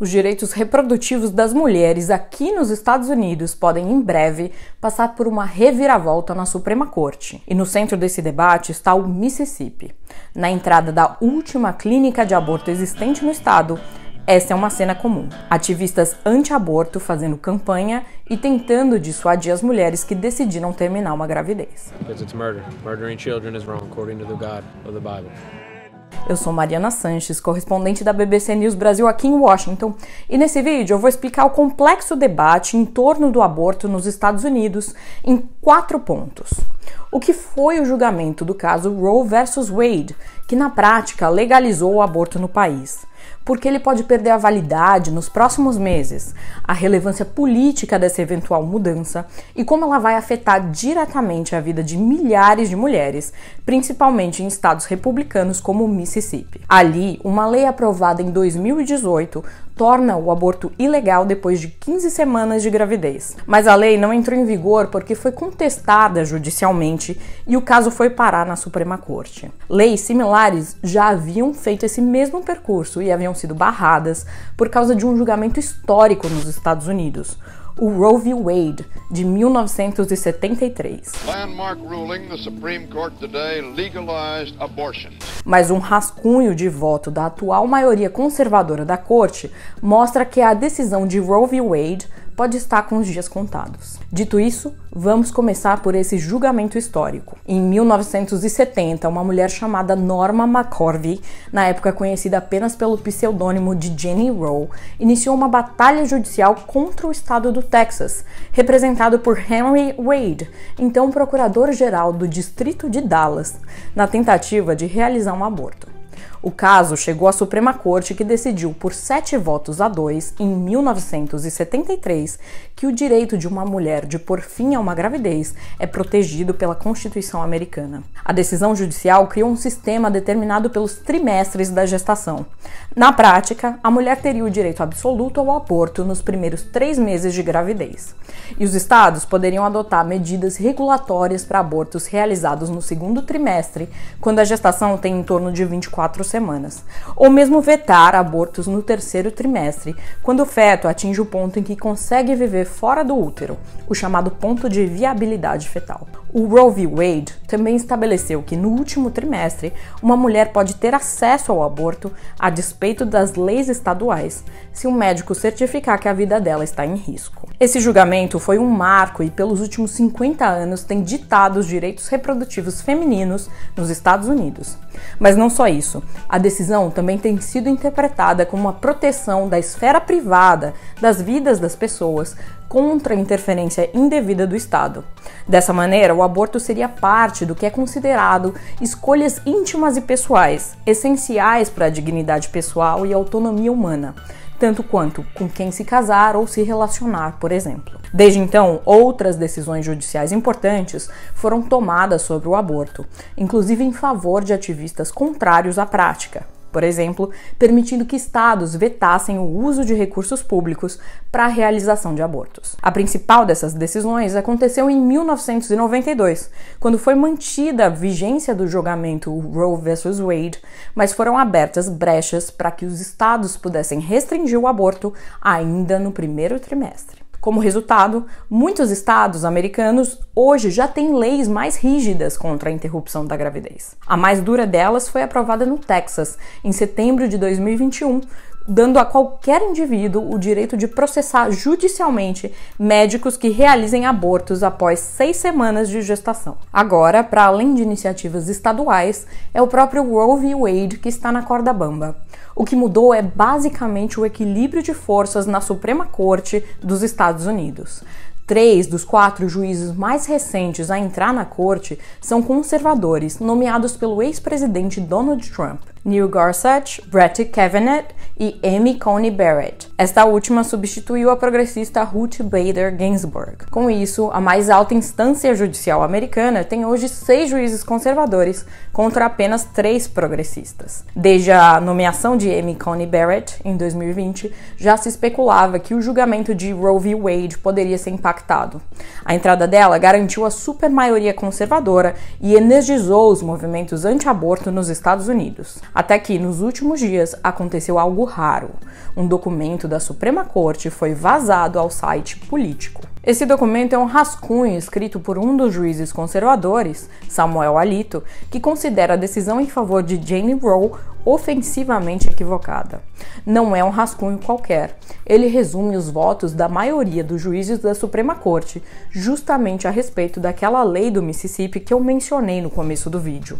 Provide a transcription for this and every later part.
Os direitos reprodutivos das mulheres aqui nos Estados Unidos podem, em breve, passar por uma reviravolta na Suprema Corte. E no centro desse debate está o Mississippi. Na entrada da última clínica de aborto existente no estado, essa é uma cena comum. Ativistas anti-aborto fazendo campanha e tentando dissuadir as mulheres que decidiram terminar uma gravidez. Because it's murder. Murdering eu sou Mariana Sanches, correspondente da BBC News Brasil aqui em Washington, e nesse vídeo eu vou explicar o complexo debate em torno do aborto nos Estados Unidos em quatro pontos. O que foi o julgamento do caso Roe versus Wade, que na prática legalizou o aborto no país? porque ele pode perder a validade nos próximos meses, a relevância política dessa eventual mudança e como ela vai afetar diretamente a vida de milhares de mulheres, principalmente em estados republicanos como o Mississippi. Ali, uma lei aprovada em 2018 torna o aborto ilegal depois de 15 semanas de gravidez. Mas a lei não entrou em vigor porque foi contestada judicialmente e o caso foi parar na Suprema Corte. Leis similares já haviam feito esse mesmo percurso e a haviam sido barradas por causa de um julgamento histórico nos Estados Unidos, o Roe v. Wade, de 1973. Mas um rascunho de voto da atual maioria conservadora da corte mostra que a decisão de Roe v. Wade pode estar com os dias contados. Dito isso, vamos começar por esse julgamento histórico. Em 1970, uma mulher chamada Norma McCorvey, na época conhecida apenas pelo pseudônimo de Jenny Rowe, iniciou uma batalha judicial contra o estado do Texas, representado por Henry Wade, então procurador-geral do distrito de Dallas, na tentativa de realizar um aborto. O caso chegou à Suprema Corte, que decidiu por sete votos a dois, em 1973, que o direito de uma mulher de pôr fim a uma gravidez é protegido pela Constituição americana. A decisão judicial criou um sistema determinado pelos trimestres da gestação. Na prática, a mulher teria o direito absoluto ao aborto nos primeiros três meses de gravidez. E os estados poderiam adotar medidas regulatórias para abortos realizados no segundo trimestre, quando a gestação tem em torno de 24 semanas, ou mesmo vetar abortos no terceiro trimestre, quando o feto atinge o ponto em que consegue viver fora do útero, o chamado ponto de viabilidade fetal. O Roe v. Wade também estabeleceu que no último trimestre uma mulher pode ter acesso ao aborto a despeito das leis estaduais, se um médico certificar que a vida dela está em risco. Esse julgamento foi um marco e pelos últimos 50 anos tem ditado os direitos reprodutivos femininos nos Estados Unidos. Mas não só isso, a decisão também tem sido interpretada como uma proteção da esfera privada das vidas das pessoas contra a interferência indevida do Estado. Dessa maneira, o aborto seria parte do que é considerado escolhas íntimas e pessoais, essenciais para a dignidade pessoal e autonomia humana, tanto quanto com quem se casar ou se relacionar, por exemplo. Desde então, outras decisões judiciais importantes foram tomadas sobre o aborto, inclusive em favor de ativistas contrários à prática por exemplo, permitindo que estados vetassem o uso de recursos públicos para a realização de abortos. A principal dessas decisões aconteceu em 1992, quando foi mantida a vigência do julgamento Roe vs. Wade, mas foram abertas brechas para que os estados pudessem restringir o aborto ainda no primeiro trimestre. Como resultado, muitos estados americanos hoje já têm leis mais rígidas contra a interrupção da gravidez. A mais dura delas foi aprovada no Texas em setembro de 2021, dando a qualquer indivíduo o direito de processar judicialmente médicos que realizem abortos após seis semanas de gestação. Agora, para além de iniciativas estaduais, é o próprio Roe v. Wade que está na corda bamba. O que mudou é basicamente o equilíbrio de forças na Suprema Corte dos Estados Unidos. Três dos quatro juízes mais recentes a entrar na corte são conservadores, nomeados pelo ex-presidente Donald Trump. Neil Gorsuch, Brett Kavanaugh e Amy Coney Barrett. Esta última substituiu a progressista Ruth Bader Ginsburg. Com isso, a mais alta instância judicial americana tem hoje seis juízes conservadores contra apenas três progressistas. Desde a nomeação de Amy Coney Barrett em 2020, já se especulava que o julgamento de Roe v. Wade poderia ser impactado. A entrada dela garantiu a supermaioria conservadora e energizou os movimentos anti-aborto nos Estados Unidos. Até que, nos últimos dias, aconteceu algo raro. Um documento da Suprema Corte foi vazado ao site político. Esse documento é um rascunho escrito por um dos juízes conservadores, Samuel Alito, que considera a decisão em favor de Jane Roe ofensivamente equivocada. Não é um rascunho qualquer. Ele resume os votos da maioria dos juízes da Suprema Corte, justamente a respeito daquela lei do Mississippi que eu mencionei no começo do vídeo.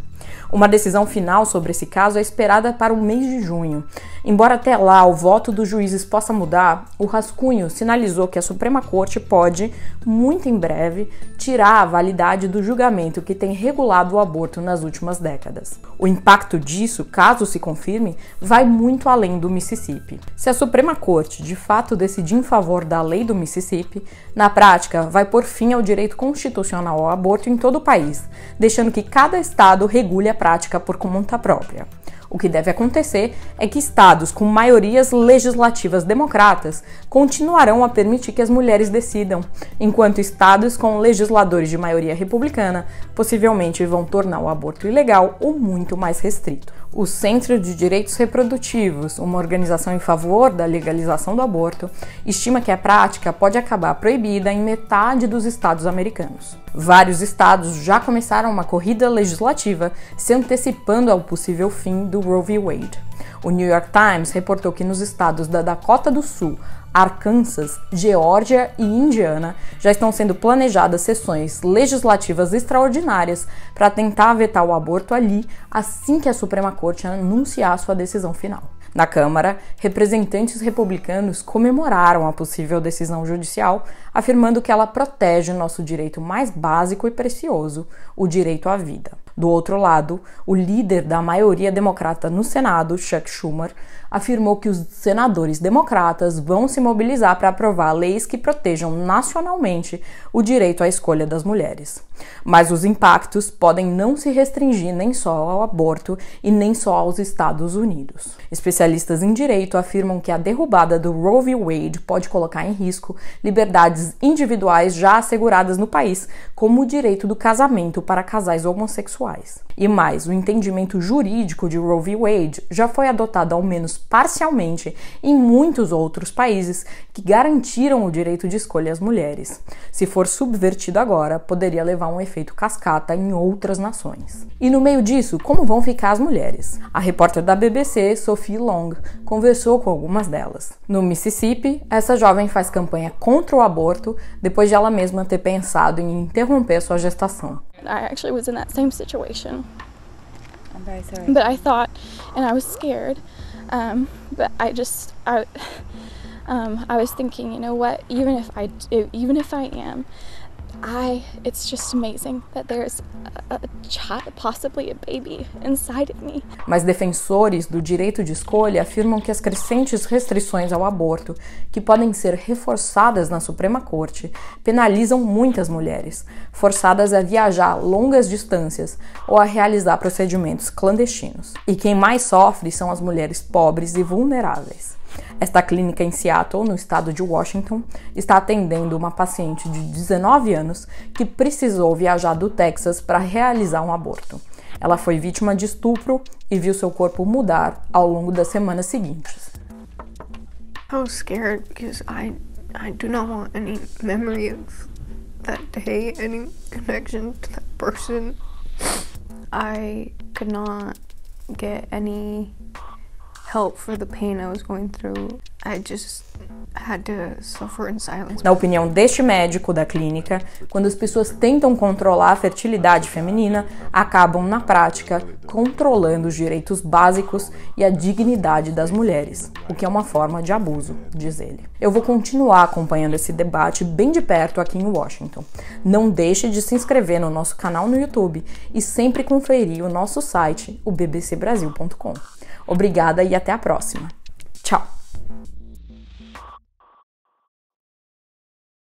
Uma decisão final sobre esse caso é esperada para o mês de junho. Embora até lá o voto dos juízes possa mudar, o rascunho sinalizou que a Suprema Corte pode, muito em breve, tirar a validade do julgamento que tem regulado o aborto nas últimas décadas. O impacto disso, caso se confirme, vai muito além do Mississippi. Se a Suprema Corte de fato decidir em favor da lei do Mississippi, na prática vai por fim ao direito constitucional ao aborto em todo o país, deixando que cada estado regule a prática por conta própria. O que deve acontecer é que estados com maiorias legislativas democratas continuarão a permitir que as mulheres decidam, enquanto estados com legisladores de maioria republicana possivelmente vão tornar o aborto ilegal ou muito mais restrito o Centro de Direitos Reprodutivos, uma organização em favor da legalização do aborto, estima que a prática pode acabar proibida em metade dos estados americanos. Vários estados já começaram uma corrida legislativa se antecipando ao possível fim do Roe v. Wade. O New York Times reportou que nos estados da Dakota do Sul, Arkansas, Geórgia e Indiana, já estão sendo planejadas sessões legislativas extraordinárias para tentar vetar o aborto ali assim que a Suprema Corte anunciar sua decisão final. Na Câmara, representantes republicanos comemoraram a possível decisão judicial, afirmando que ela protege o nosso direito mais básico e precioso, o direito à vida. Do outro lado, o líder da maioria democrata no Senado, Chuck Schumer, afirmou que os senadores democratas vão se mobilizar para aprovar leis que protejam nacionalmente o direito à escolha das mulheres. Mas os impactos podem não se restringir nem só ao aborto e nem só aos Estados Unidos. Especialistas em direito afirmam que a derrubada do Roe v. Wade pode colocar em risco liberdades individuais já asseguradas no país, como o direito do casamento para casais homossexuais pessoais. E mais, o entendimento jurídico de Roe v. Wade já foi adotado ao menos parcialmente em muitos outros países que garantiram o direito de escolha às mulheres. Se for subvertido agora, poderia levar um efeito cascata em outras nações. E no meio disso, como vão ficar as mulheres? A repórter da BBC, Sophie Long, conversou com algumas delas. No Mississippi, essa jovem faz campanha contra o aborto depois de ela mesma ter pensado em interromper sua gestação. I actually was in that same situation. I'm very sorry. But I thought, and I was scared. Um, but I just I, um, I was thinking, you know what? Even if I even if I am, I, it's just amazing that there's a, a child, possibly a baby inside of me. Mas defensores do direito de escolha afirmam que as crescentes restrições ao aborto, que podem ser reforçadas na Suprema Corte, penalizam muitas mulheres, forçadas a viajar longas distâncias ou a realizar procedimentos clandestinos. E quem mais sofre são as mulheres pobres e vulneráveis. Esta clínica em Seattle, no estado de Washington, está atendendo uma paciente de 19 anos que precisou viajar do Texas para realizar um aborto. Ela foi vítima de estupro e viu seu corpo mudar ao longo das semanas seguintes. I was scared because I I do not want any memory of that day, any connection to that person. I could not get any help for the pain I was going through. I just had to suffer in silence. Na opinião deste médico da clínica, quando as pessoas tentam controlar a fertilidade feminina, acabam na prática controlando os direitos básicos e a dignidade das mulheres, o que é uma forma de abuso, diz ele. Eu vou continuar acompanhando esse debate bem de perto aqui em Washington. Não deixe de se inscrever no nosso canal no YouTube e sempre conferir o nosso site, o bbcbrasil.com. Obrigada e até a próxima. Tchau!